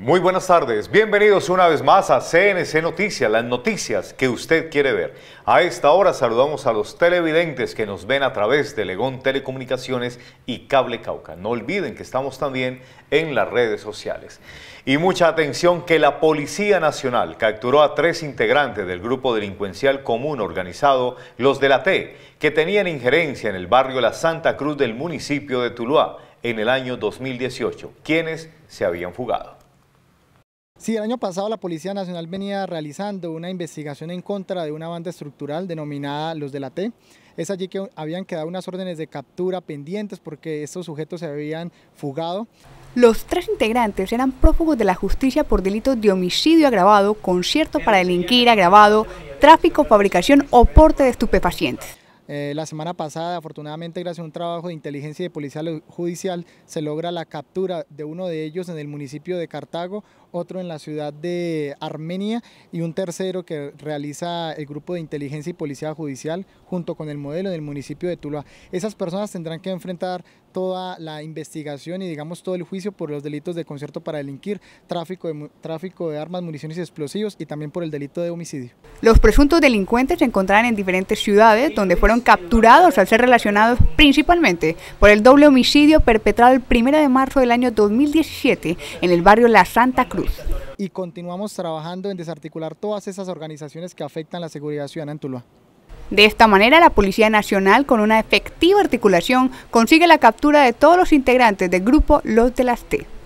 Muy buenas tardes, bienvenidos una vez más a CNC Noticias, las noticias que usted quiere ver. A esta hora saludamos a los televidentes que nos ven a través de Legón Telecomunicaciones y Cable Cauca. No olviden que estamos también en las redes sociales. Y mucha atención que la Policía Nacional capturó a tres integrantes del grupo delincuencial común organizado, los de la T, que tenían injerencia en el barrio La Santa Cruz del municipio de Tuluá en el año 2018, quienes se habían fugado. Sí, el año pasado la Policía Nacional venía realizando una investigación en contra de una banda estructural denominada Los de la T. Es allí que habían quedado unas órdenes de captura pendientes porque estos sujetos se habían fugado. Los tres integrantes eran prófugos de la justicia por delitos de homicidio agravado, concierto para delinquir agravado, tráfico, fabricación o porte de estupefacientes. Eh, la semana pasada, afortunadamente, gracias a un trabajo de inteligencia y de policía judicial, se logra la captura de uno de ellos en el municipio de Cartago, otro en la ciudad de Armenia y un tercero que realiza el grupo de inteligencia y policía judicial junto con el modelo en el municipio de Tuluá. Esas personas tendrán que enfrentar toda la investigación y digamos todo el juicio por los delitos de concierto para delinquir, tráfico de, tráfico de armas, municiones y explosivos y también por el delito de homicidio. Los presuntos delincuentes se encontrarán en diferentes ciudades donde fueron capturados al ser relacionados principalmente por el doble homicidio perpetrado el 1 de marzo del año 2017 en el barrio La Santa Cruz. Y continuamos trabajando en desarticular todas esas organizaciones que afectan la seguridad ciudadana en Tuluá. De esta manera, la Policía Nacional, con una efectiva articulación, consigue la captura de todos los integrantes del grupo Los de las T.